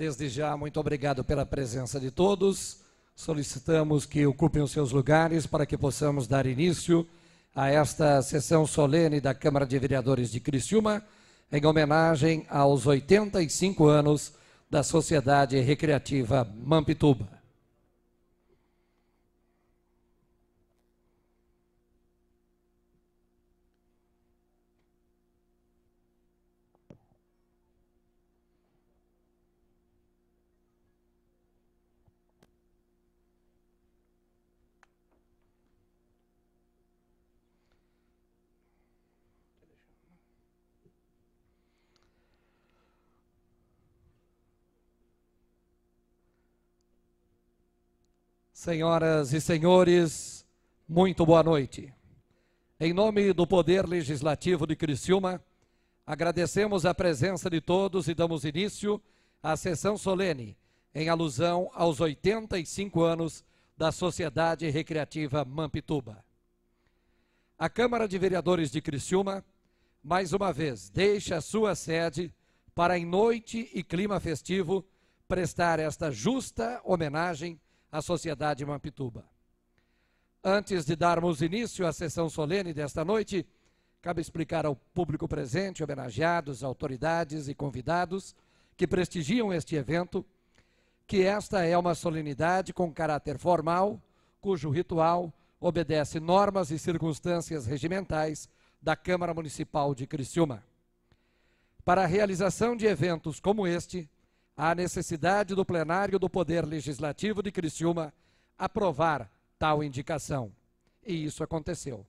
Desde já, muito obrigado pela presença de todos. Solicitamos que ocupem os seus lugares para que possamos dar início a esta sessão solene da Câmara de Vereadores de Criciúma, em homenagem aos 85 anos da Sociedade Recreativa Mampituba. Senhoras e senhores, muito boa noite. Em nome do Poder Legislativo de Criciúma, agradecemos a presença de todos e damos início à sessão solene em alusão aos 85 anos da Sociedade Recreativa Mampituba. A Câmara de Vereadores de Criciúma, mais uma vez, deixa sua sede para em noite e clima festivo prestar esta justa homenagem à sociedade Mampituba. Antes de darmos início à sessão solene desta noite, cabe explicar ao público presente, homenageados, autoridades e convidados que prestigiam este evento, que esta é uma solenidade com caráter formal, cujo ritual obedece normas e circunstâncias regimentais da Câmara Municipal de Criciúma. Para a realização de eventos como este, a necessidade do plenário do Poder Legislativo de Criciúma aprovar tal indicação. E isso aconteceu.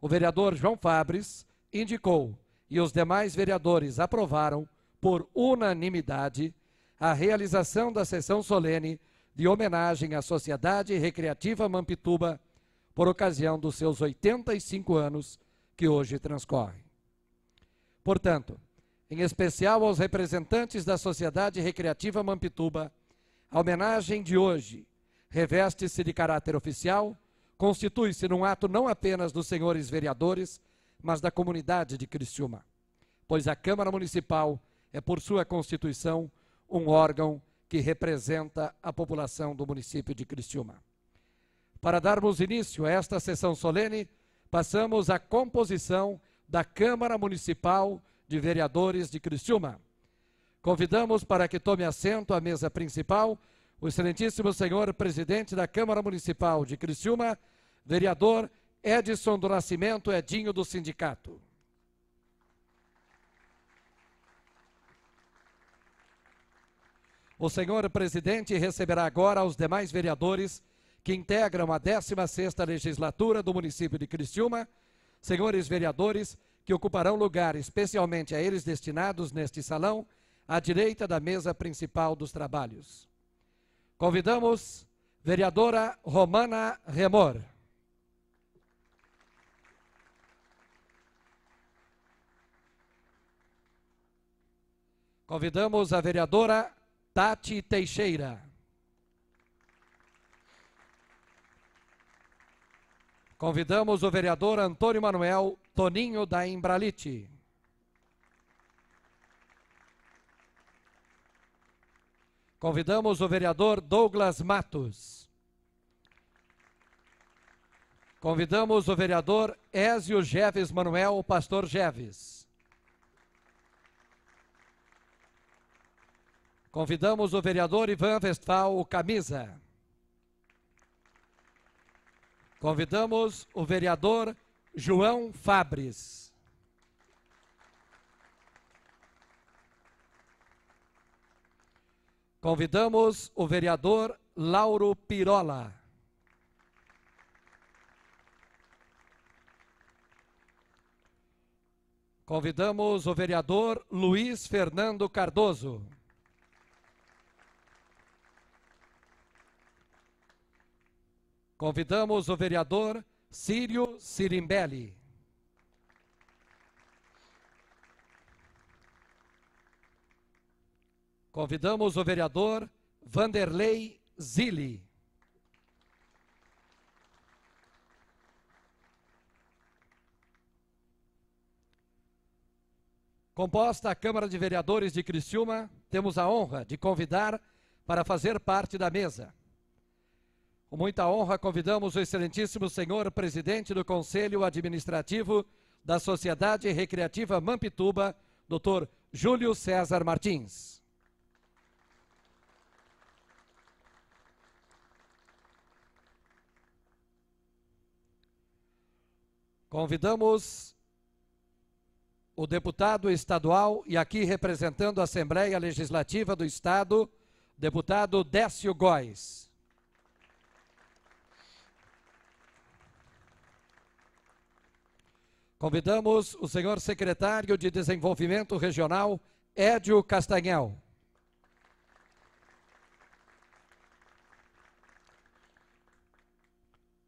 O vereador João Fabres indicou e os demais vereadores aprovaram, por unanimidade, a realização da sessão solene de homenagem à Sociedade Recreativa Mampituba por ocasião dos seus 85 anos que hoje transcorrem. Portanto, em especial aos representantes da Sociedade Recreativa Mampituba, a homenagem de hoje reveste-se de caráter oficial, constitui-se num ato não apenas dos senhores vereadores, mas da comunidade de Criciúma, pois a Câmara Municipal é, por sua constituição, um órgão que representa a população do município de Criciúma. Para darmos início a esta sessão solene, passamos à composição da Câmara Municipal de Vereadores de Criciúma. Convidamos para que tome assento à mesa principal o excelentíssimo senhor presidente da Câmara Municipal de Criciúma, vereador Edson do Nascimento Edinho do Sindicato. O senhor presidente receberá agora os demais vereadores que integram a 16ª legislatura do município de Criciúma, senhores vereadores que ocuparão lugar especialmente a eles destinados neste salão, à direita da mesa principal dos trabalhos. Convidamos vereadora Romana Remor. Convidamos a vereadora Tati Teixeira. Convidamos o vereador Antônio Manuel Toninho da Embralite. Convidamos o vereador Douglas Matos. Convidamos o vereador Ézio Geves Manuel, o pastor Geves. Convidamos o vereador Ivan Vestal, o camisa. Convidamos o vereador João Fabres. Convidamos o vereador Lauro Pirola. Convidamos o vereador Luiz Fernando Cardoso. Convidamos o vereador Sírio Sirimbelli. Convidamos o vereador Vanderlei Zilli. Composta a Câmara de Vereadores de Criciúma, temos a honra de convidar para fazer parte da mesa com muita honra, convidamos o excelentíssimo senhor presidente do Conselho Administrativo da Sociedade Recreativa Mampituba, Dr. Júlio César Martins. Convidamos o deputado estadual e aqui representando a Assembleia Legislativa do Estado, deputado Décio Góes. Convidamos o senhor secretário de Desenvolvimento Regional, Édio Castanhel.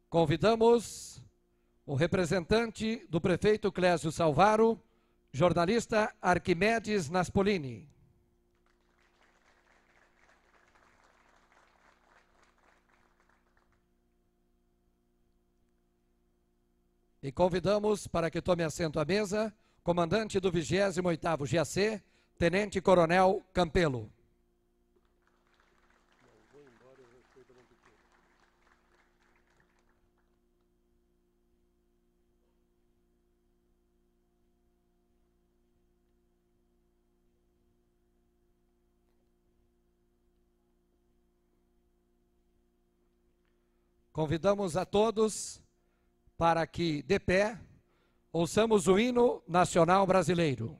Convidamos o representante do prefeito Clésio Salvaro, jornalista Arquimedes Naspolini. E convidamos para que tome assento à mesa, comandante do 28º GAC, Tenente Coronel Campelo. Convidamos a todos para que, de pé, ouçamos o hino nacional brasileiro.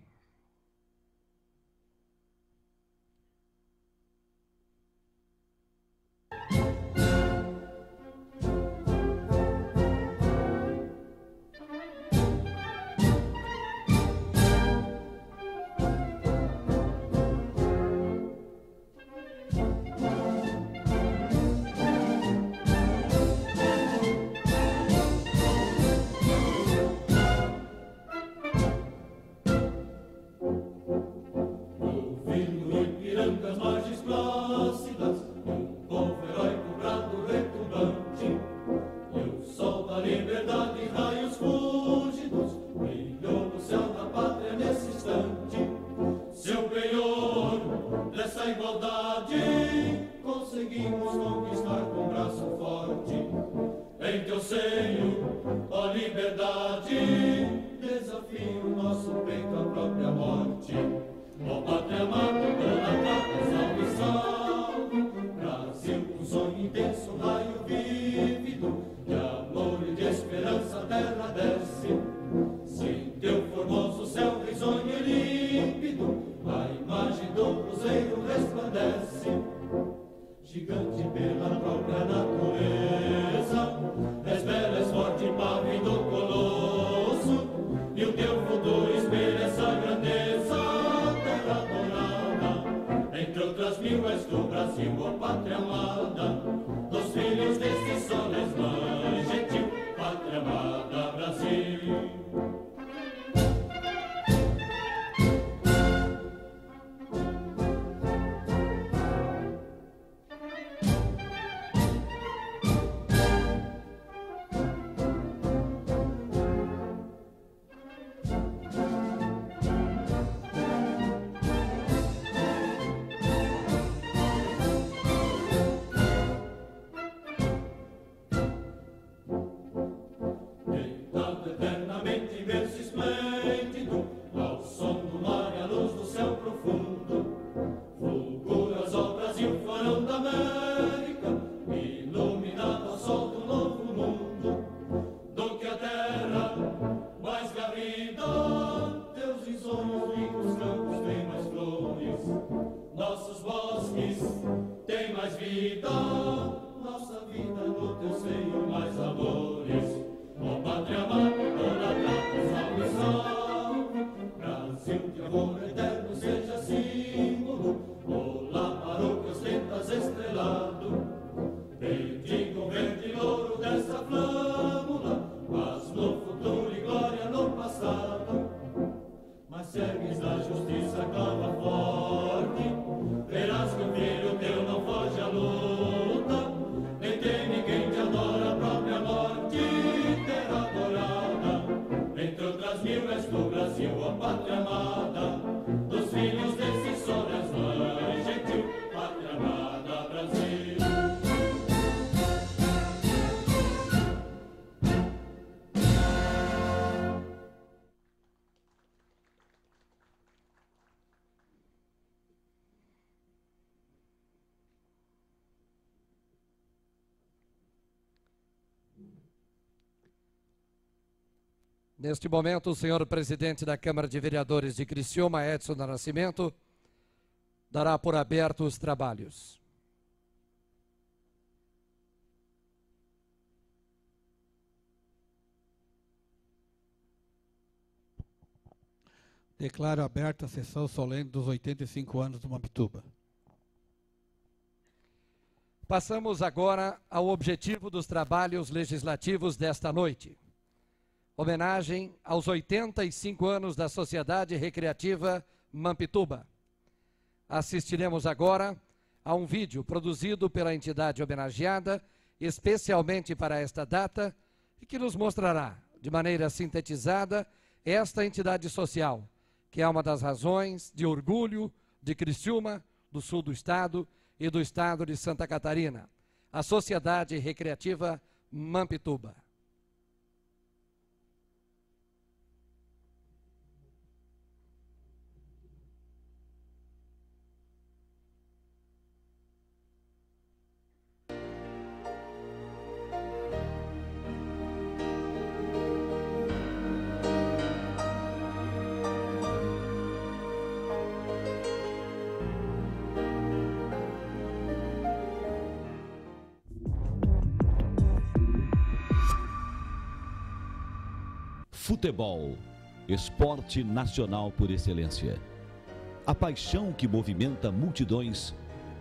Neste momento, o senhor presidente da Câmara de Vereadores de Criciúma, Edson da Nascimento, dará por aberto os trabalhos. Declaro aberta a sessão solene dos 85 anos do Mabituba. Passamos agora ao objetivo dos trabalhos legislativos desta noite. Homenagem aos 85 anos da Sociedade Recreativa Mampituba. Assistiremos agora a um vídeo produzido pela entidade homenageada, especialmente para esta data, e que nos mostrará, de maneira sintetizada, esta entidade social, que é uma das razões de orgulho de Criciúma, do sul do estado, e do Estado de Santa Catarina, a Sociedade Recreativa Mampituba. Futebol, esporte nacional por excelência. A paixão que movimenta multidões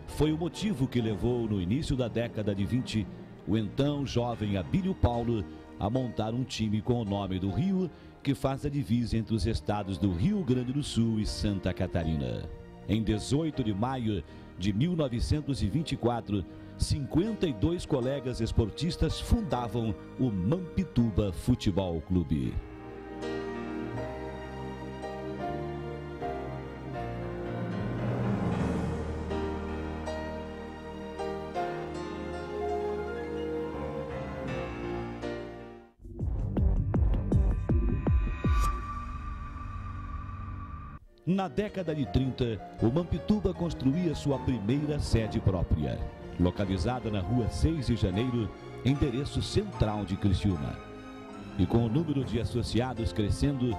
foi o motivo que levou, no início da década de 20, o então jovem Abílio Paulo a montar um time com o nome do Rio, que faz a divisa entre os estados do Rio Grande do Sul e Santa Catarina. Em 18 de maio de 1924, 52 colegas esportistas fundavam o Mampituba Futebol Clube. Na década de 30, o Mampituba construía sua primeira sede própria, localizada na rua 6 de janeiro, endereço central de Criciúma. E com o número de associados crescendo,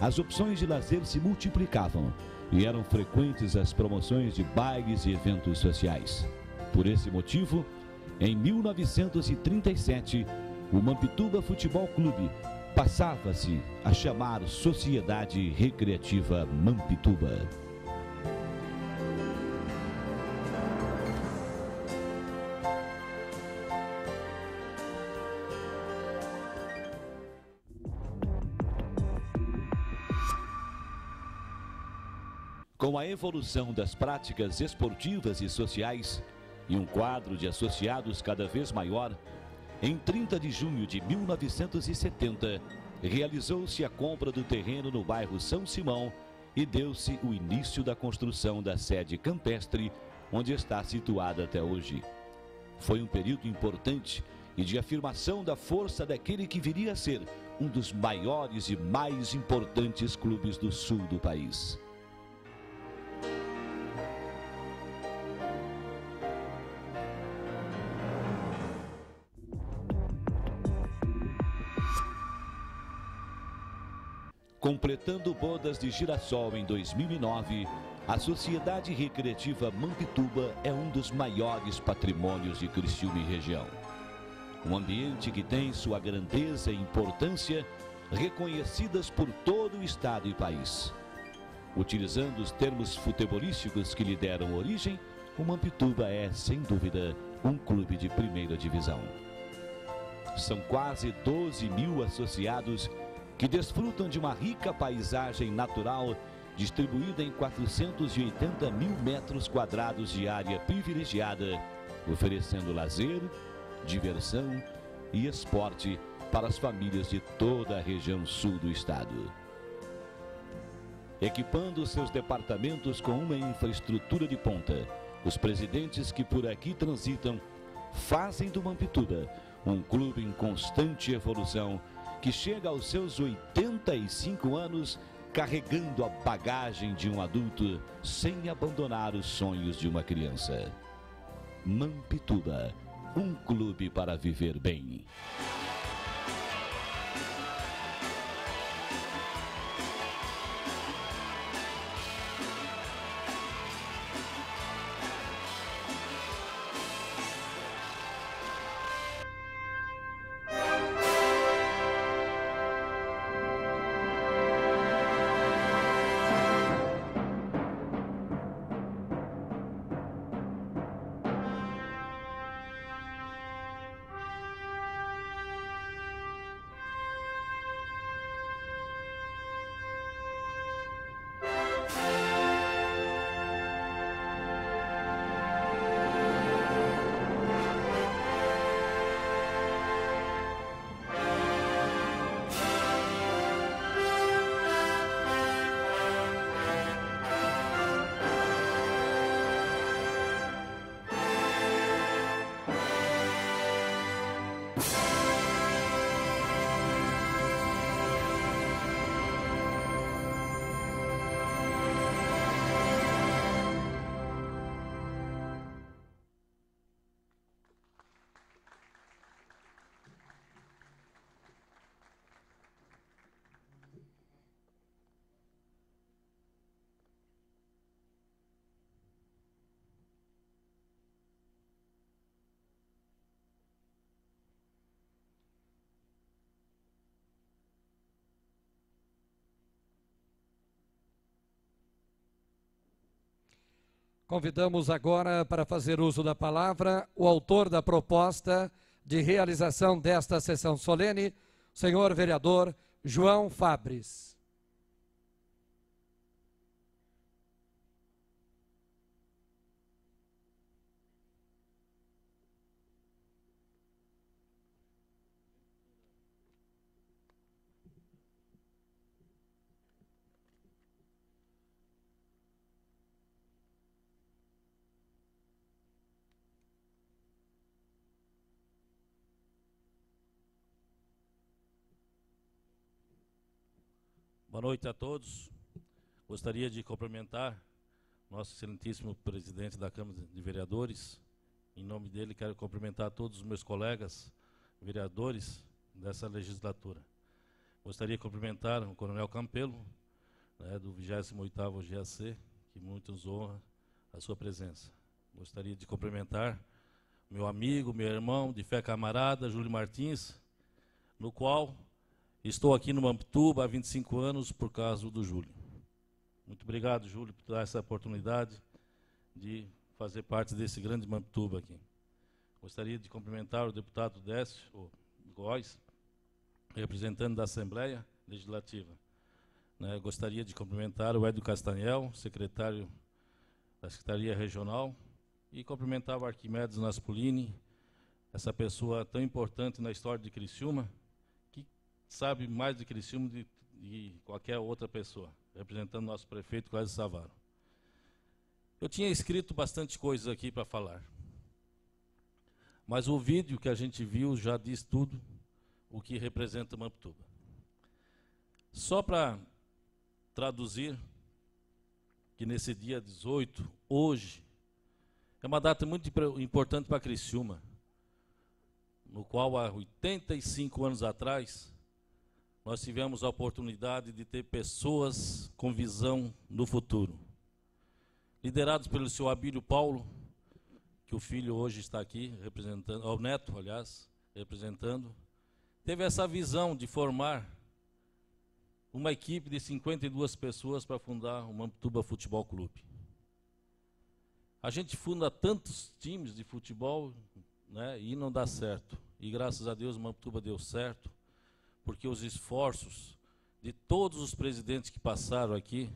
as opções de lazer se multiplicavam e eram frequentes as promoções de bailes e eventos sociais. Por esse motivo, em 1937, o Mampituba Futebol Clube passava-se a chamar Sociedade Recreativa Mampituba. Com a evolução das práticas esportivas e sociais e um quadro de associados cada vez maior, em 30 de junho de 1970, realizou-se a compra do terreno no bairro São Simão e deu-se o início da construção da sede campestre, onde está situada até hoje. Foi um período importante e de afirmação da força daquele que viria a ser um dos maiores e mais importantes clubes do sul do país. Completando bodas de girassol em 2009, a Sociedade Recreativa Mampituba é um dos maiores patrimônios de Criciúma e região. Um ambiente que tem sua grandeza e importância reconhecidas por todo o estado e país. Utilizando os termos futebolísticos que lhe deram origem, o Mampituba é, sem dúvida, um clube de primeira divisão. São quase 12 mil associados que desfrutam de uma rica paisagem natural distribuída em 480 mil metros quadrados de área privilegiada, oferecendo lazer, diversão e esporte para as famílias de toda a região sul do estado. Equipando seus departamentos com uma infraestrutura de ponta, os presidentes que por aqui transitam fazem do Mampituba um clube em constante evolução que chega aos seus 85 anos carregando a bagagem de um adulto sem abandonar os sonhos de uma criança. Mampituba, um clube para viver bem. Convidamos agora para fazer uso da palavra o autor da proposta de realização desta sessão solene, senhor vereador João Fabres. Boa noite a todos. Gostaria de cumprimentar nosso excelentíssimo presidente da Câmara de Vereadores. Em nome dele, quero cumprimentar todos os meus colegas vereadores dessa legislatura. Gostaria de cumprimentar o Coronel Campelo, né, do 28º GAC, que muito nos honra a sua presença. Gostaria de cumprimentar meu amigo, meu irmão de fé camarada, Júlio Martins, no qual Estou aqui no Mamptuba há 25 anos por causa do Júlio. Muito obrigado, Júlio, por dar essa oportunidade de fazer parte desse grande Mamptuba aqui. Gostaria de cumprimentar o deputado Décio o Góes, representante da Assembleia Legislativa. Né, gostaria de cumprimentar o Edu Castanhel, secretário da Secretaria Regional, e cumprimentar o Arquimedes Naspolini, essa pessoa tão importante na história de Criciúma, sabe mais de Criciúma de, de qualquer outra pessoa, representando nosso prefeito Cláudio Savaro. Eu tinha escrito bastante coisas aqui para falar. Mas o vídeo que a gente viu já diz tudo o que representa Mamptuba. Só para traduzir que nesse dia 18, hoje, é uma data muito importante para Criciúma, no qual há 85 anos atrás nós tivemos a oportunidade de ter pessoas com visão do futuro. Liderados pelo seu Abílio Paulo, que o filho hoje está aqui representando, o neto, aliás, representando, teve essa visão de formar uma equipe de 52 pessoas para fundar o Mamptuba Futebol Clube. A gente funda tantos times de futebol né, e não dá certo. E graças a Deus o Mamptuba deu certo porque os esforços de todos os presidentes que passaram aqui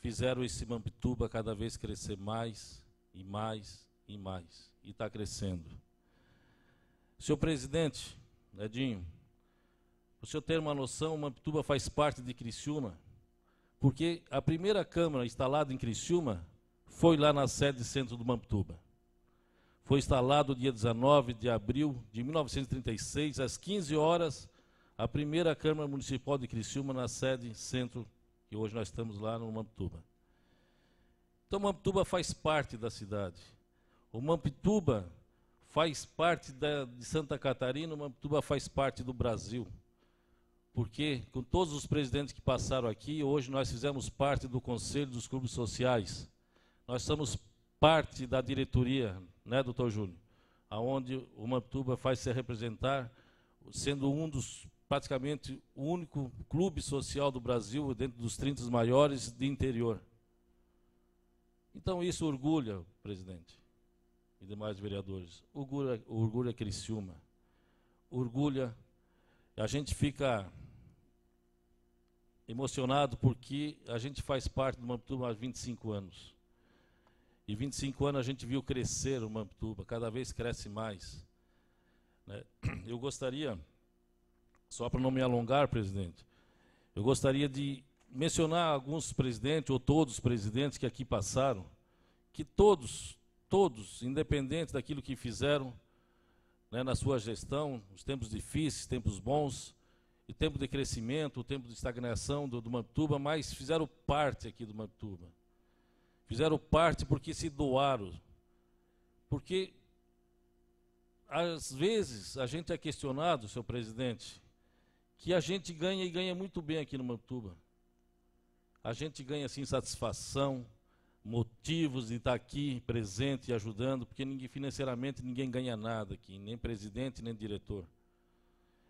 fizeram esse Mampituba cada vez crescer mais e mais e mais. E está crescendo. Senhor presidente, Edinho, o senhor ter uma noção, Mampituba faz parte de Criciúma, porque a primeira Câmara instalada em Criciúma foi lá na sede centro do Mampituba. Foi instalado dia 19 de abril de 1936, às 15 horas, a primeira Câmara Municipal de Criciúma na sede centro, que hoje nós estamos lá no Mamptuba. Então, Mamptuba faz parte da cidade. O Mamptuba faz parte da, de Santa Catarina, o Mamptuba faz parte do Brasil. Porque, com todos os presidentes que passaram aqui, hoje nós fizemos parte do Conselho dos Clubes Sociais. Nós somos parte da diretoria, né, doutor Júlio? Aonde o Mamptuba faz se representar, sendo um dos praticamente o único clube social do Brasil, dentro dos 30 maiores de interior. Então isso orgulha o presidente e demais vereadores. Orgulha, orgulha ciúme. Orgulha. A gente fica emocionado porque a gente faz parte do Mamptuba há 25 anos. E 25 anos a gente viu crescer o Mamptuba, cada vez cresce mais. Né? Eu gostaria só para não me alongar, presidente, eu gostaria de mencionar alguns presidentes, ou todos os presidentes que aqui passaram, que todos, todos, independente daquilo que fizeram né, na sua gestão, os tempos difíceis, tempos bons, e tempo de crescimento, o tempo de estagnação do, do Mamptuba, mas fizeram parte aqui do Mantuba. Fizeram parte porque se doaram. Porque, às vezes, a gente é questionado, senhor presidente, que a gente ganha e ganha muito bem aqui no Mantuba. A gente ganha assim satisfação, motivos de estar aqui presente e ajudando, porque ninguém, financeiramente ninguém ganha nada aqui, nem presidente, nem diretor.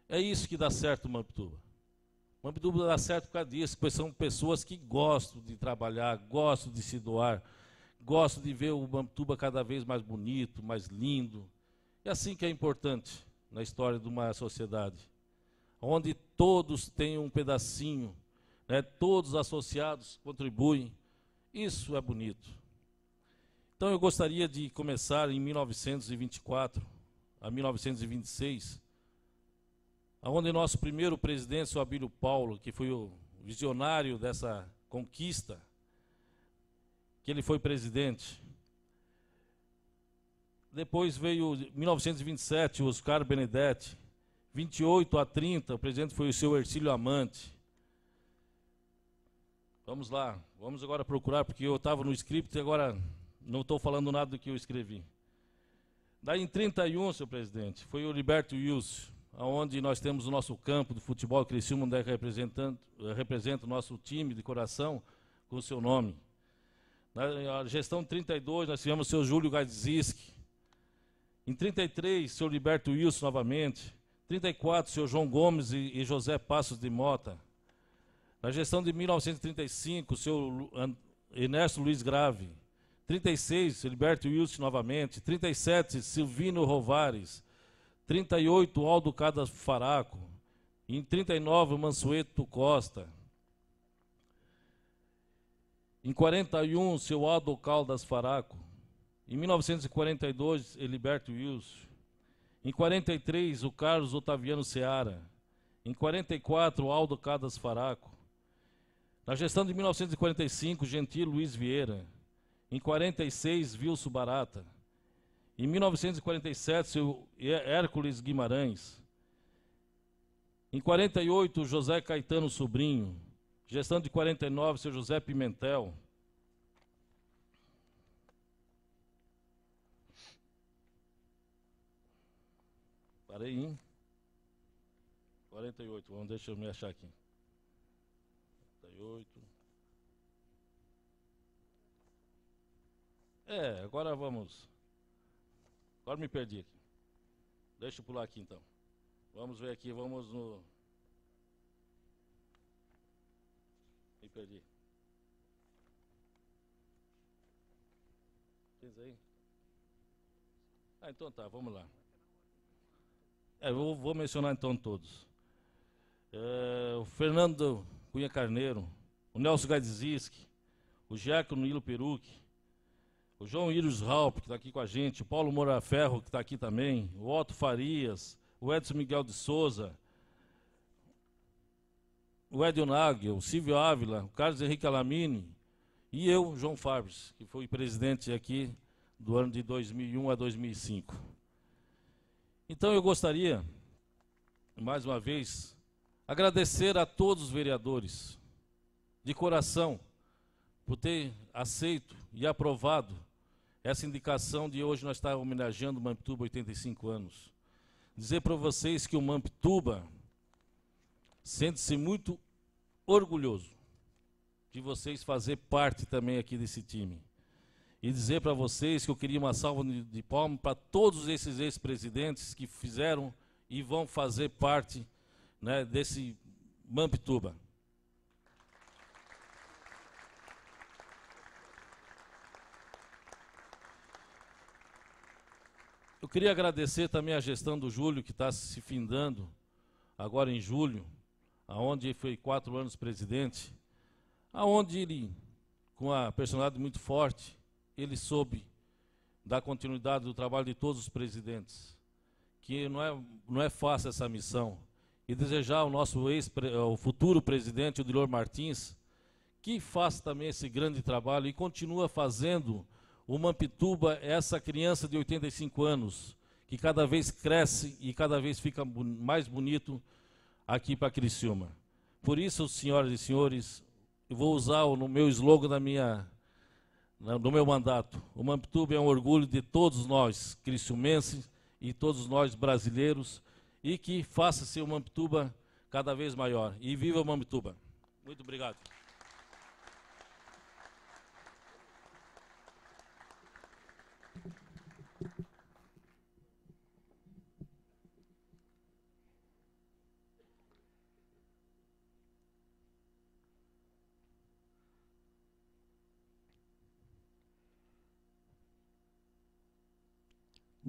É isso que dá certo o O Mampituba dá certo por causa disso, pois são pessoas que gostam de trabalhar, gostam de se doar, gostam de ver o Mampituba cada vez mais bonito, mais lindo. É assim que é importante na história de uma sociedade onde todos têm um pedacinho, né? todos associados contribuem. Isso é bonito. Então eu gostaria de começar em 1924 a 1926, onde nosso primeiro presidente, o Abílio Paulo, que foi o visionário dessa conquista, que ele foi presidente. Depois veio 1927, Oscar Benedetti, 28 a 30, o presidente foi o seu Ercílio Amante. Vamos lá, vamos agora procurar, porque eu estava no script e agora não estou falando nada do que eu escrevi. Daí em 31, seu presidente, foi o Liberto Wilson, onde nós temos o nosso campo de futebol, Criciúma, onde é representante, representa o nosso time de coração com o seu nome. Na gestão 32, nós tivemos o seu Júlio Gadziski. Em 33, o Liberto Wilson novamente. 34, senhor João Gomes e, e José Passos de Mota. Na gestão de 1935, o senhor Ernesto Luiz Grave. 36, Heriberto Wilson novamente. 37, Silvino Rovares. 38, Aldo Cadas Faraco. Em 39, Mansueto Costa. Em 41, seu Aldo Caldas Faraco. Em 1942, Heriberto Wilson. Em 43, o Carlos Otaviano Seara. Em 44, o Aldo Cadas Faraco. Na gestão de 1945, Gentil Luiz Vieira. Em 46, Vilso Barata. Em 1947, seu Hércules Guimarães. Em 48, José Caetano Sobrinho. Gestão de 49, seu José Pimentel. Parei em 48. Vamos, deixa eu me achar aqui. 48. É, agora vamos. Agora me perdi aqui. Deixa eu pular aqui então. Vamos ver aqui, vamos no. Me perdi. aí. Ah, então tá, vamos lá. É, eu vou mencionar então todos. É, o Fernando Cunha Carneiro, o Nelson Gadziski, o Jeco Nilo Peruque, o João Íris Raup, que está aqui com a gente, o Paulo Moura Ferro, que está aqui também, o Otto Farias, o Edson Miguel de Souza, o Edson Nagel, o Silvio Ávila, o Carlos Henrique Alamine e eu, João Fabres, que foi presidente aqui do ano de 2001 a 2005. Então eu gostaria, mais uma vez, agradecer a todos os vereadores, de coração, por ter aceito e aprovado essa indicação de hoje nós estar homenageando o Mamptuba 85 anos. Dizer para vocês que o Mamptuba sente-se muito orgulhoso de vocês fazer parte também aqui desse time e dizer para vocês que eu queria uma salva de palmas para todos esses ex-presidentes que fizeram e vão fazer parte né, desse Mampituba. Eu queria agradecer também a gestão do Júlio, que está se findando agora em julho, aonde foi quatro anos presidente, aonde ele, com a personalidade muito forte, ele soube dar continuidade do trabalho de todos os presidentes, que não é, não é fácil essa missão. E desejar ao nosso ex, ao futuro presidente, o Dilor Martins, que faça também esse grande trabalho e continua fazendo o Mampituba, essa criança de 85 anos, que cada vez cresce e cada vez fica mais bonito aqui para Criciúma. Por isso, senhoras e senhores, eu vou usar o, no meu slogan da minha né, do meu mandato. O Mamituba é um orgulho de todos nós, cristiumenses, e todos nós brasileiros, e que faça-se o Mamptuba cada vez maior. E viva o Mamptuba! Muito obrigado.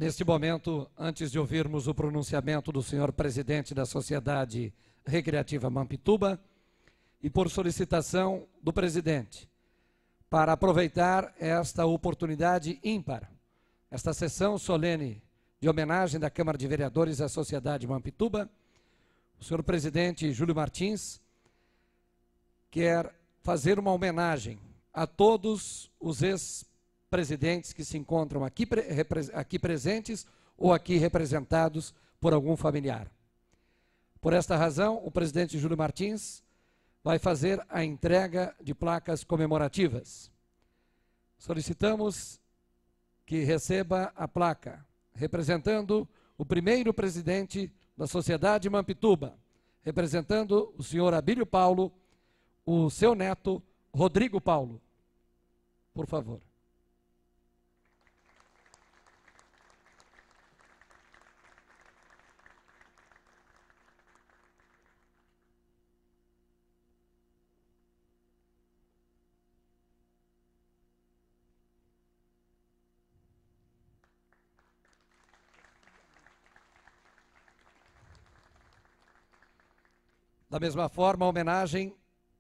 Neste momento, antes de ouvirmos o pronunciamento do senhor presidente da Sociedade Recreativa Mampituba, e por solicitação do presidente, para aproveitar esta oportunidade ímpar, esta sessão solene de homenagem da Câmara de Vereadores à Sociedade Mampituba, o senhor presidente Júlio Martins quer fazer uma homenagem a todos os ex presidentes que se encontram aqui, aqui presentes ou aqui representados por algum familiar. Por esta razão, o presidente Júlio Martins vai fazer a entrega de placas comemorativas. Solicitamos que receba a placa, representando o primeiro presidente da Sociedade Mampituba, representando o senhor Abílio Paulo, o seu neto Rodrigo Paulo. Por favor. Da mesma forma, homenagem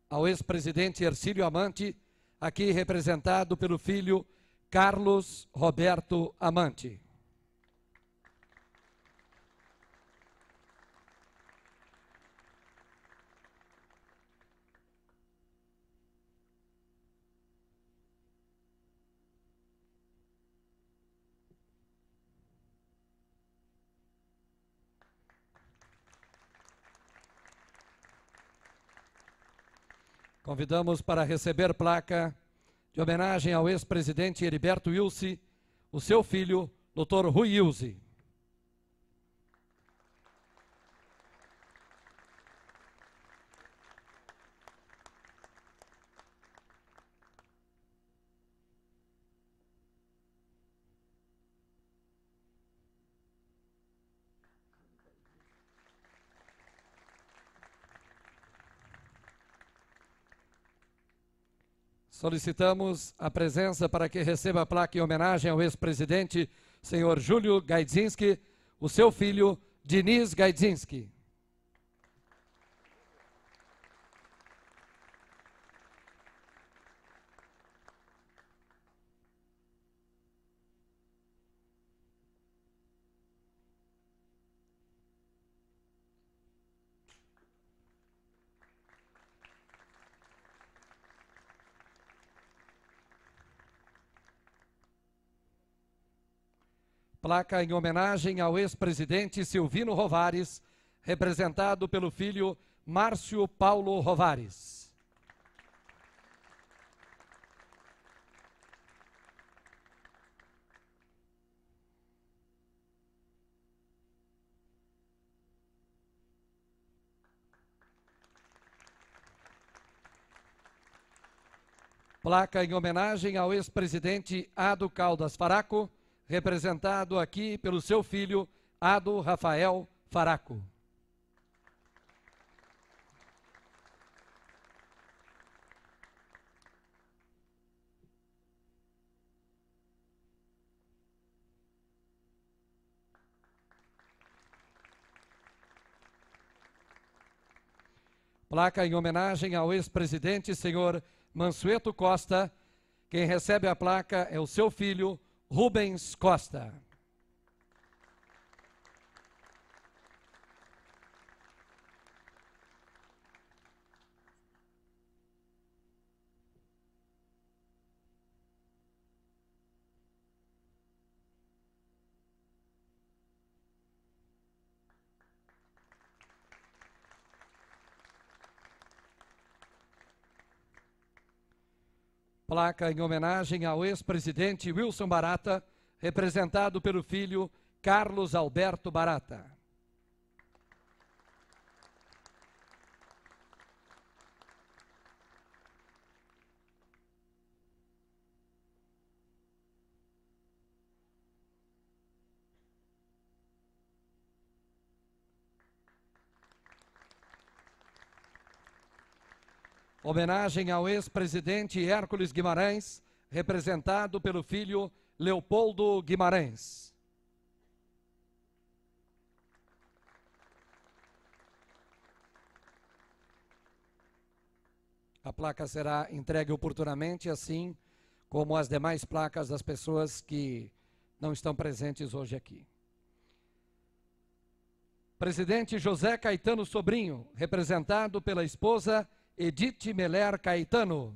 ao ex-presidente Ercílio Amante, aqui representado pelo filho Carlos Roberto Amante. Convidamos para receber placa de homenagem ao ex-presidente Heriberto Ilse, o seu filho, Dr. Rui Ilse. Solicitamos a presença para que receba a placa em homenagem ao ex-presidente, senhor Júlio Gaidzinski, o seu filho, Diniz Gaidzinski. placa em homenagem ao ex-presidente Silvino Rovares, representado pelo filho Márcio Paulo Rovares. Placa em homenagem ao ex-presidente Ado Caldas Faraco, representado aqui pelo seu filho, Ado Rafael Faraco. Placa em homenagem ao ex-presidente, senhor Mansueto Costa. Quem recebe a placa é o seu filho, Rubens Costa. placa em homenagem ao ex-presidente Wilson Barata, representado pelo filho Carlos Alberto Barata. Homenagem ao ex-presidente Hércules Guimarães, representado pelo filho Leopoldo Guimarães. A placa será entregue oportunamente, assim como as demais placas das pessoas que não estão presentes hoje aqui. Presidente José Caetano Sobrinho, representado pela esposa Edith Meler Caetano.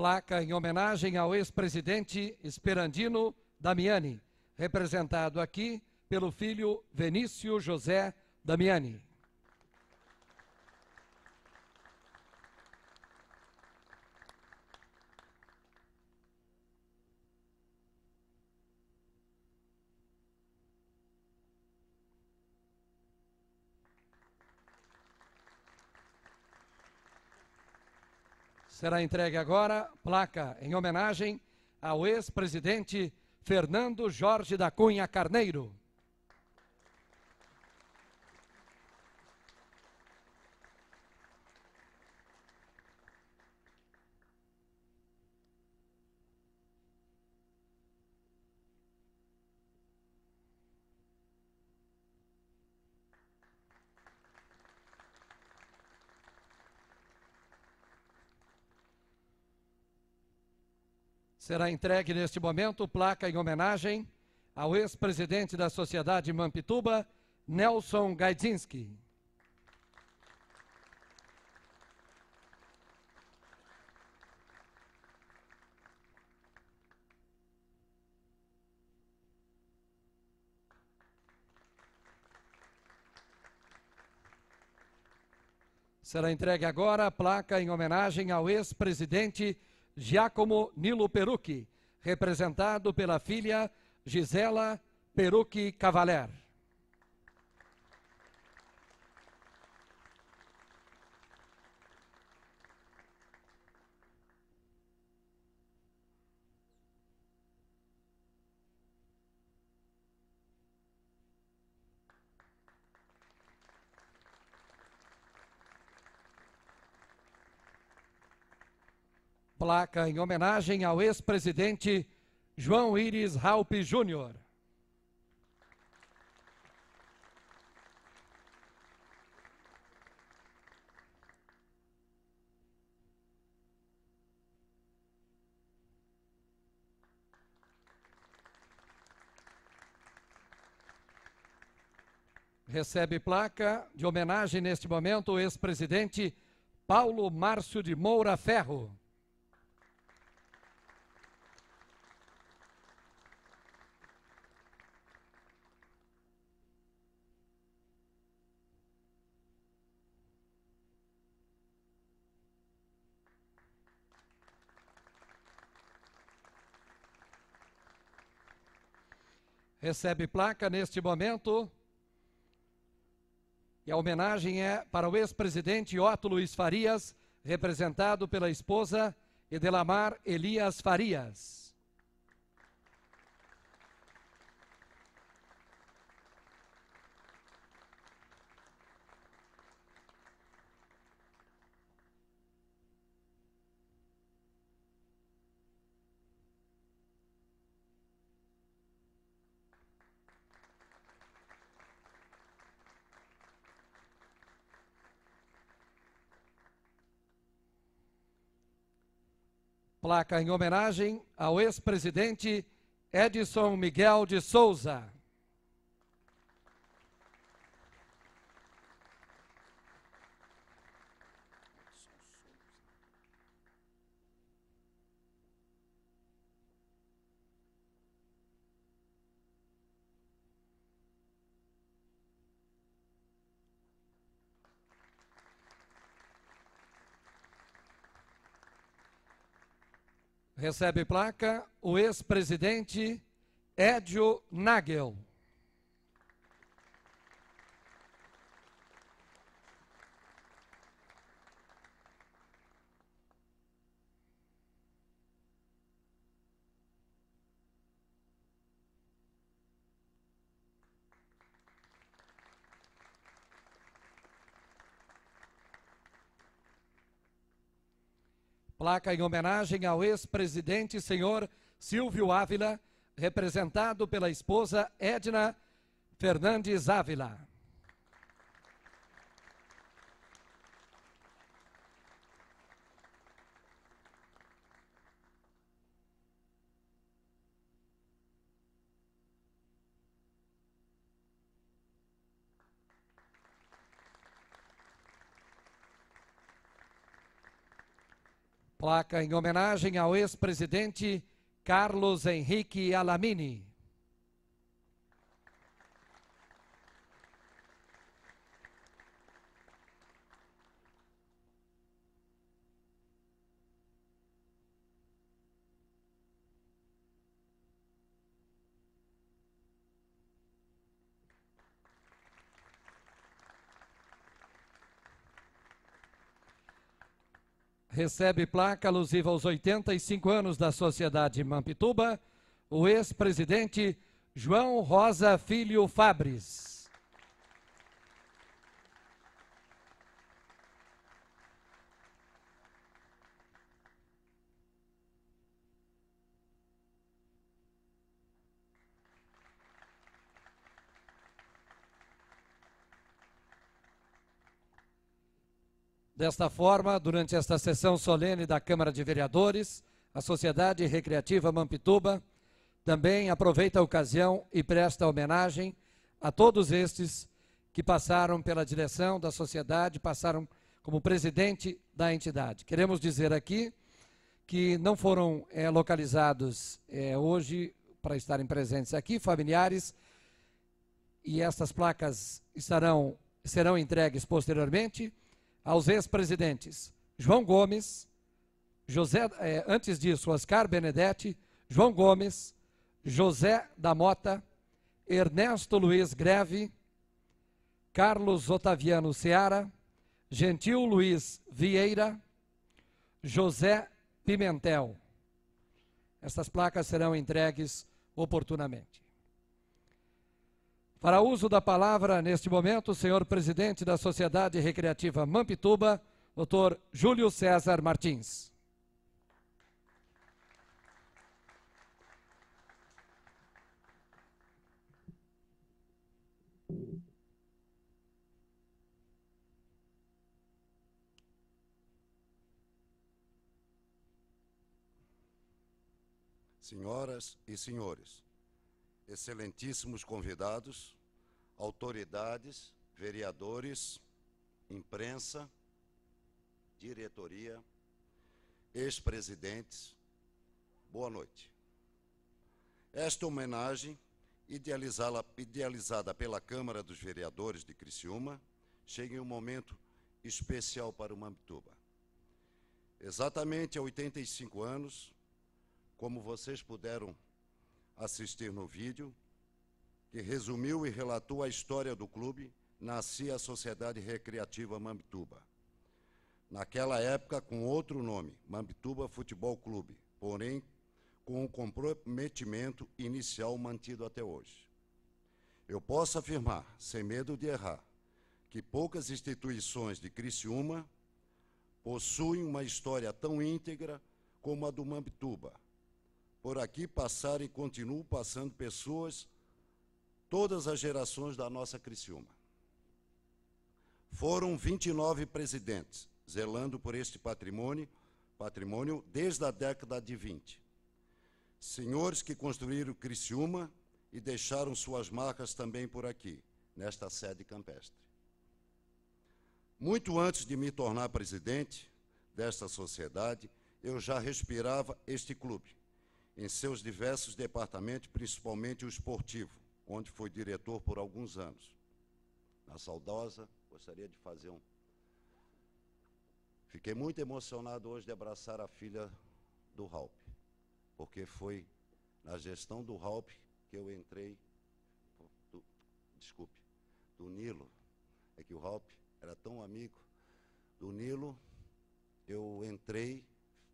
placa em homenagem ao ex-presidente Esperandino Damiani, representado aqui pelo filho Venício José Damiani. será entregue agora placa em homenagem ao ex-presidente Fernando Jorge da Cunha Carneiro. será entregue neste momento placa em homenagem ao ex-presidente da Sociedade Mampituba, Nelson Gaidzinski. Será entregue agora a placa em homenagem ao ex-presidente Giacomo Nilo Perucchi, representado pela filha Gisela Perucchi Cavaler. placa em homenagem ao ex-presidente João Iris Raup Júnior. Recebe placa de homenagem neste momento o ex-presidente Paulo Márcio de Moura Ferro. recebe placa neste momento. E a homenagem é para o ex-presidente Otto Luiz Farias, representado pela esposa Edelamar Elias Farias. placa em homenagem ao ex-presidente Edson Miguel de Souza. Recebe placa o ex-presidente Edio Nagel. Placa em homenagem ao ex-presidente senhor Silvio Ávila, representado pela esposa Edna Fernandes Ávila. Placa em homenagem ao ex-presidente Carlos Henrique Alamini. recebe placa alusiva aos 85 anos da Sociedade Mampituba, o ex-presidente João Rosa Filho Fabris. Desta forma, durante esta sessão solene da Câmara de Vereadores, a Sociedade Recreativa Mampituba também aproveita a ocasião e presta homenagem a todos estes que passaram pela direção da sociedade, passaram como presidente da entidade. Queremos dizer aqui que não foram é, localizados é, hoje para estarem presentes aqui familiares e estas placas estarão serão entregues posteriormente aos ex-presidentes João Gomes, José, eh, antes disso, Oscar Benedetti, João Gomes, José da Mota, Ernesto Luiz Greve, Carlos Otaviano Seara, Gentil Luiz Vieira, José Pimentel. Estas placas serão entregues oportunamente. Para uso da palavra, neste momento, o senhor presidente da Sociedade Recreativa Mampituba, doutor Júlio César Martins. Senhoras e senhores, excelentíssimos convidados, autoridades, vereadores, imprensa, diretoria, ex-presidentes, boa noite. Esta homenagem, idealizada pela Câmara dos Vereadores de Criciúma, chega em um momento especial para o Mambituba. Exatamente há 85 anos, como vocês puderam assistir no vídeo, que resumiu e relatou a história do clube, nascia a Sociedade Recreativa Mambituba. Naquela época, com outro nome, Mambituba Futebol Clube, porém com um comprometimento inicial mantido até hoje. Eu posso afirmar, sem medo de errar, que poucas instituições de Criciúma possuem uma história tão íntegra como a do Mambituba, por aqui passaram e continuam passando pessoas, todas as gerações da nossa Criciúma. Foram 29 presidentes, zelando por este patrimônio, patrimônio desde a década de 20. Senhores que construíram Criciúma e deixaram suas marcas também por aqui, nesta sede campestre. Muito antes de me tornar presidente desta sociedade, eu já respirava este clube em seus diversos departamentos, principalmente o esportivo, onde foi diretor por alguns anos. Na saudosa, gostaria de fazer um. Fiquei muito emocionado hoje de abraçar a filha do Raup, porque foi na gestão do Raup que eu entrei. Do, desculpe, do Nilo. É que o Raup era tão amigo. Do Nilo, eu entrei,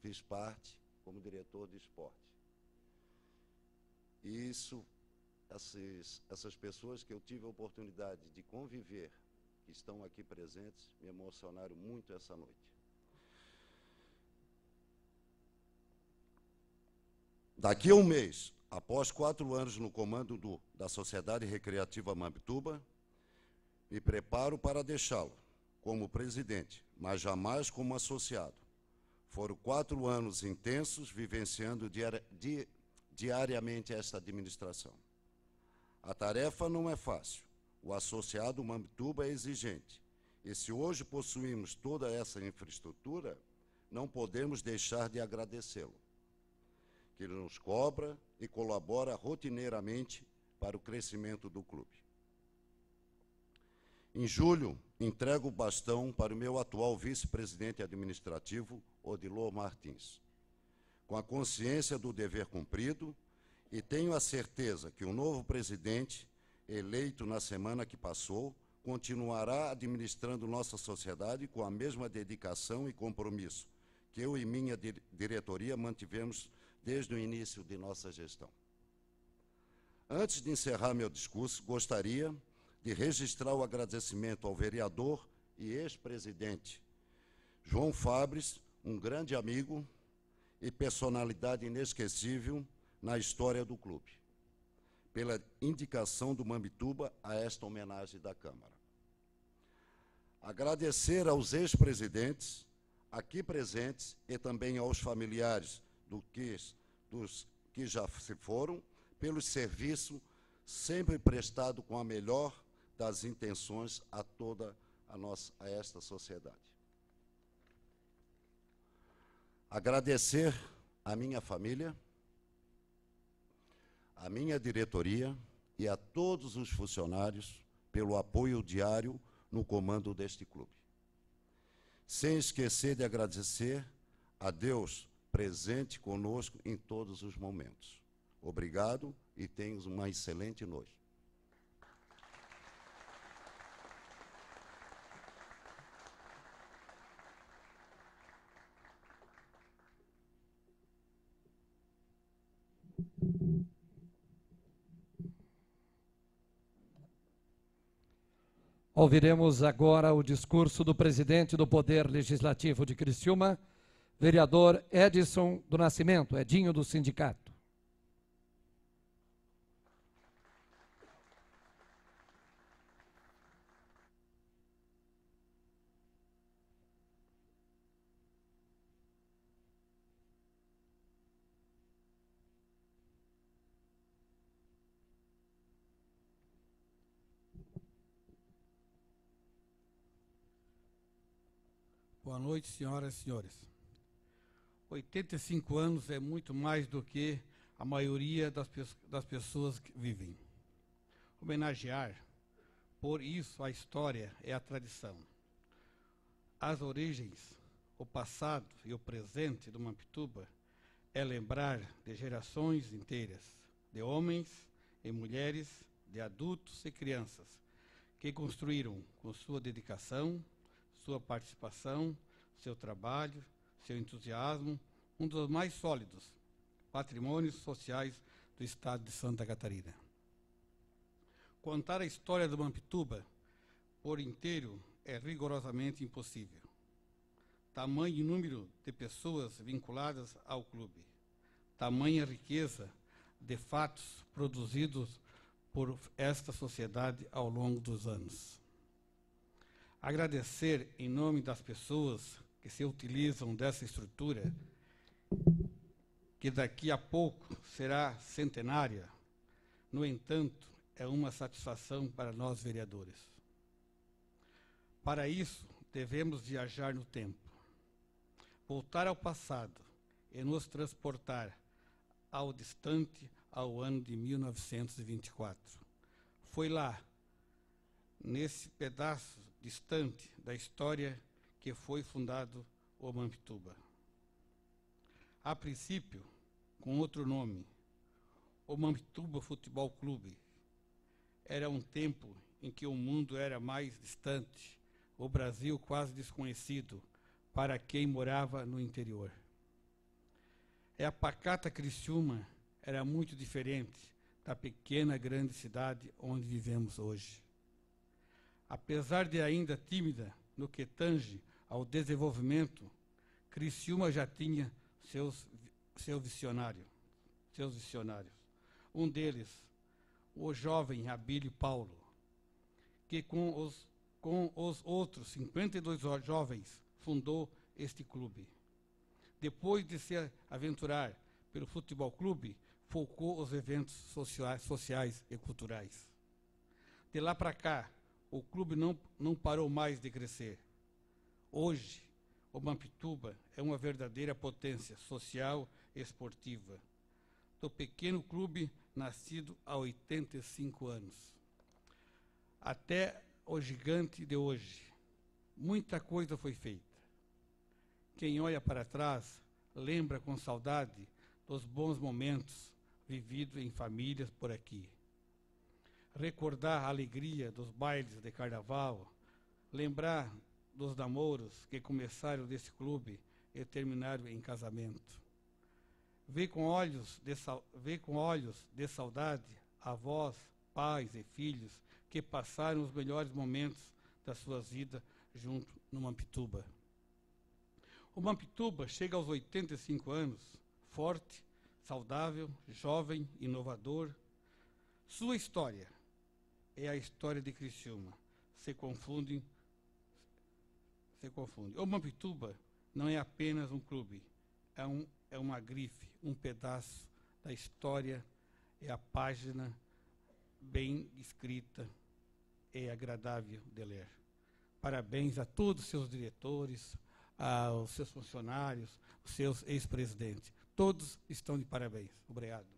fiz parte como diretor de esporte. E isso, essas, essas pessoas que eu tive a oportunidade de conviver, que estão aqui presentes, me emocionaram muito essa noite. Daqui a um mês, após quatro anos no comando do, da Sociedade Recreativa Mambituba, me preparo para deixá-lo como presidente, mas jamais como associado. Foram quatro anos intensos, vivenciando diária, di, diariamente esta administração. A tarefa não é fácil. O associado Mambituba é exigente. E se hoje possuímos toda essa infraestrutura, não podemos deixar de agradecê-lo, que nos cobra e colabora rotineiramente para o crescimento do clube. Em julho, entrego o bastão para o meu atual vice-presidente administrativo, Odilô Martins com a consciência do dever cumprido e tenho a certeza que o novo presidente, eleito na semana que passou, continuará administrando nossa sociedade com a mesma dedicação e compromisso que eu e minha diretoria mantivemos desde o início de nossa gestão. Antes de encerrar meu discurso, gostaria de registrar o agradecimento ao vereador e ex-presidente João Fabres, um grande amigo, e personalidade inesquecível na história do clube, pela indicação do Mambituba a esta homenagem da Câmara. Agradecer aos ex-presidentes aqui presentes e também aos familiares do que, dos que já se foram, pelo serviço sempre prestado com a melhor das intenções a toda a nossa a esta sociedade agradecer à minha família, à minha diretoria e a todos os funcionários pelo apoio diário no comando deste clube. Sem esquecer de agradecer a Deus presente conosco em todos os momentos. Obrigado e tenham uma excelente noite. Ouviremos agora o discurso do presidente do Poder Legislativo de Criciúma, vereador Edson do Nascimento, Edinho do Sindicato. noite, senhoras e senhores. 85 anos é muito mais do que a maioria das, das pessoas que vivem. Homenagear, por isso, a história é a tradição. As origens, o passado e o presente do Mampituba é lembrar de gerações inteiras, de homens e mulheres, de adultos e crianças, que construíram com sua dedicação, sua participação seu trabalho, seu entusiasmo, um dos mais sólidos patrimônios sociais do estado de Santa Catarina. Contar a história do Mampituba por inteiro é rigorosamente impossível. Tamanho número de pessoas vinculadas ao clube, tamanha riqueza de fatos produzidos por esta sociedade ao longo dos anos. Agradecer em nome das pessoas que se utilizam dessa estrutura, que daqui a pouco será centenária, no entanto, é uma satisfação para nós vereadores. Para isso, devemos viajar no tempo, voltar ao passado e nos transportar ao distante ao ano de 1924. Foi lá, nesse pedaço distante da história que foi fundado o Mampituba. A princípio, com outro nome, o Mampituba Futebol Clube. Era um tempo em que o mundo era mais distante, o Brasil quase desconhecido para quem morava no interior. E a pacata Criciúma era muito diferente da pequena grande cidade onde vivemos hoje. Apesar de ainda tímida no que tange ao desenvolvimento, Criciúma já tinha seus, seu visionário, seus visionários. Um deles, o jovem Abílio Paulo, que com os, com os outros 52 jovens fundou este clube. Depois de se aventurar pelo futebol clube, focou os eventos sociais, sociais e culturais. De lá para cá, o clube não, não parou mais de crescer. Hoje, o Mampituba é uma verdadeira potência social e esportiva. Do pequeno clube nascido há 85 anos, até o gigante de hoje, muita coisa foi feita. Quem olha para trás lembra com saudade dos bons momentos vividos em famílias por aqui. Recordar a alegria dos bailes de carnaval, lembrar dos namoros que começaram desse clube e terminaram em casamento. Vi com olhos de, vi com olhos de saudade avós, pais e filhos que passaram os melhores momentos da sua vida junto no Mampituba. O Mampituba chega aos 85 anos, forte, saudável, jovem, inovador. Sua história é a história de Criciúma. Se confundem confunde. O Mampituba não é apenas um clube, é, um, é uma grife, um pedaço da história, é a página bem escrita, e é agradável de ler. Parabéns a todos os seus diretores, aos seus funcionários, os seus ex-presidentes. Todos estão de parabéns. Obrigado.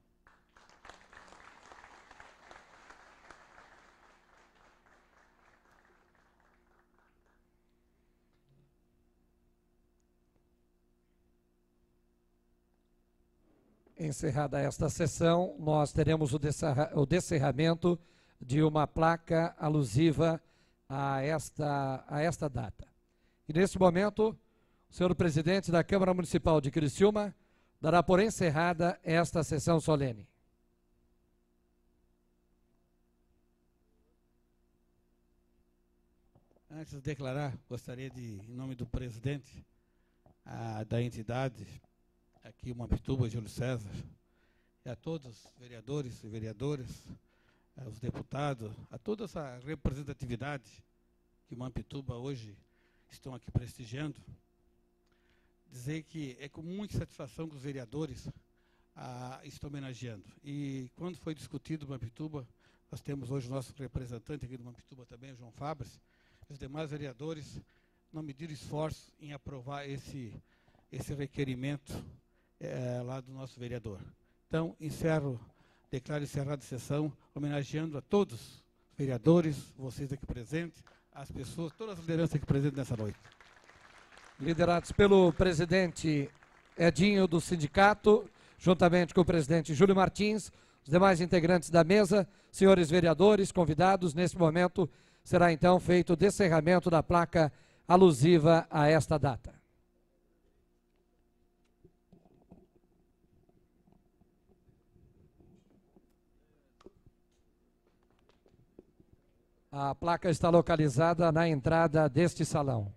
Encerrada esta sessão, nós teremos o, descerramento de uma placa alusiva a esta, a esta data. E neste momento, o senhor presidente da Câmara Municipal de Criciúma dará por encerrada esta sessão solene. Antes de declarar, gostaria de, em nome do presidente a, da entidade, aqui uma pituba, Júlio César, e a todos os vereadores e vereadoras, eh, os deputados, a toda essa representatividade que o Mampituba hoje estão aqui prestigiando, dizer que é com muita satisfação que os vereadores ah, estão homenageando. E quando foi discutido o Mampituba, nós temos hoje o nosso representante aqui do Mampituba também, o João Fabres, os demais vereadores não mediram esforço em aprovar esse, esse requerimento é, lá do nosso vereador. Então, encerro, declaro encerrada a sessão, homenageando a todos os vereadores, vocês aqui presentes, as pessoas, todas as lideranças aqui presentes nessa noite. Liderados pelo presidente Edinho do sindicato, juntamente com o presidente Júlio Martins, os demais integrantes da mesa, senhores vereadores, convidados, neste momento será então feito o descerramento da placa alusiva a esta data. A placa está localizada na entrada deste salão.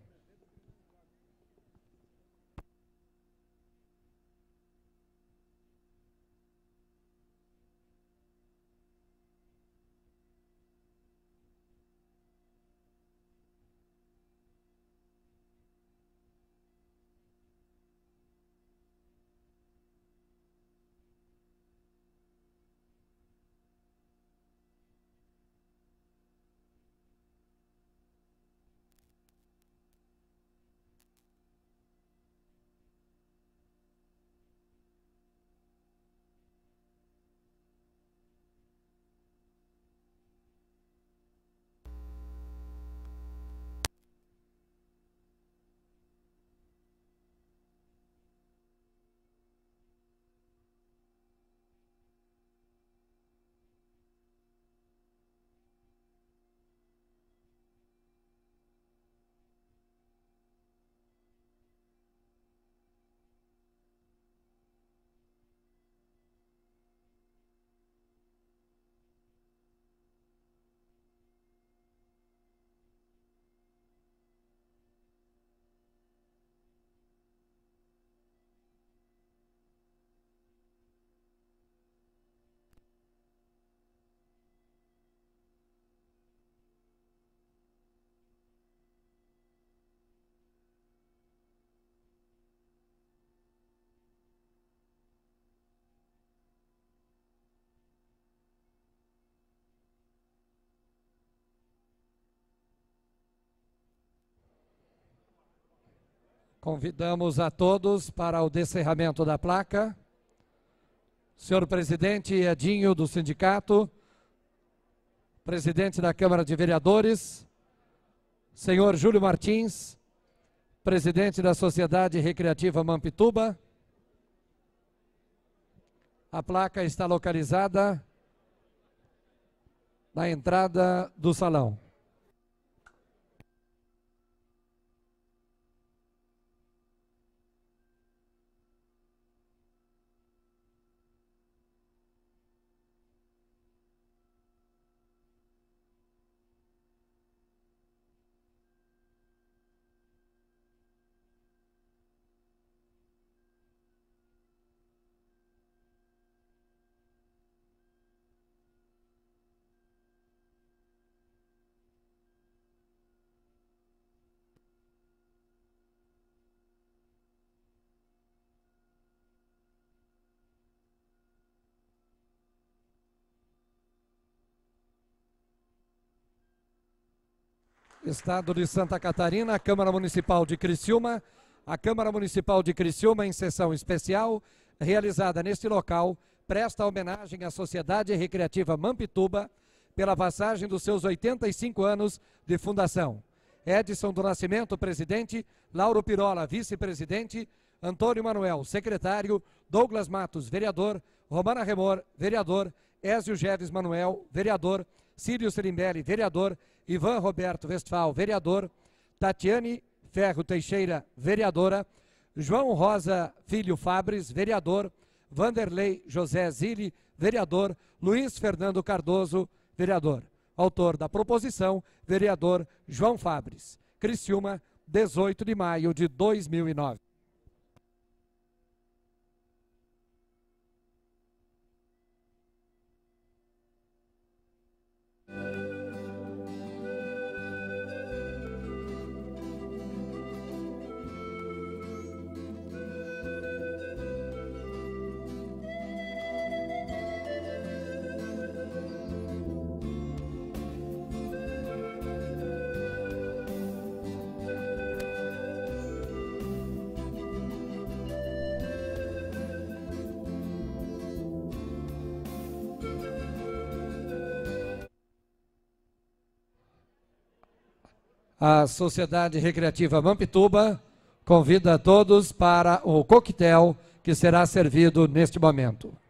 Convidamos a todos para o descerramento da placa. Senhor presidente Edinho do sindicato, presidente da Câmara de Vereadores, senhor Júlio Martins, presidente da Sociedade Recreativa Mampituba. A placa está localizada na entrada do salão. Estado de Santa Catarina, Câmara Municipal de Criciúma, a Câmara Municipal de Criciúma, em sessão especial, realizada neste local, presta homenagem à Sociedade Recreativa Mampituba pela passagem dos seus 85 anos de fundação. Edson do Nascimento, presidente, Lauro Pirola, vice-presidente, Antônio Manuel, secretário, Douglas Matos, vereador, Romana Remor, vereador, Ézio Geves Manuel, vereador, Círio Serimbelli, vereador, Ivan Roberto Westphal, vereador, Tatiane Ferro Teixeira, vereadora, João Rosa Filho Fabres, vereador, Vanderlei José Zilli, vereador, Luiz Fernando Cardoso, vereador. Autor da proposição, vereador João Fabres. Criciúma, 18 de maio de 2009. a Sociedade Recreativa Mampituba convida a todos para o coquetel que será servido neste momento.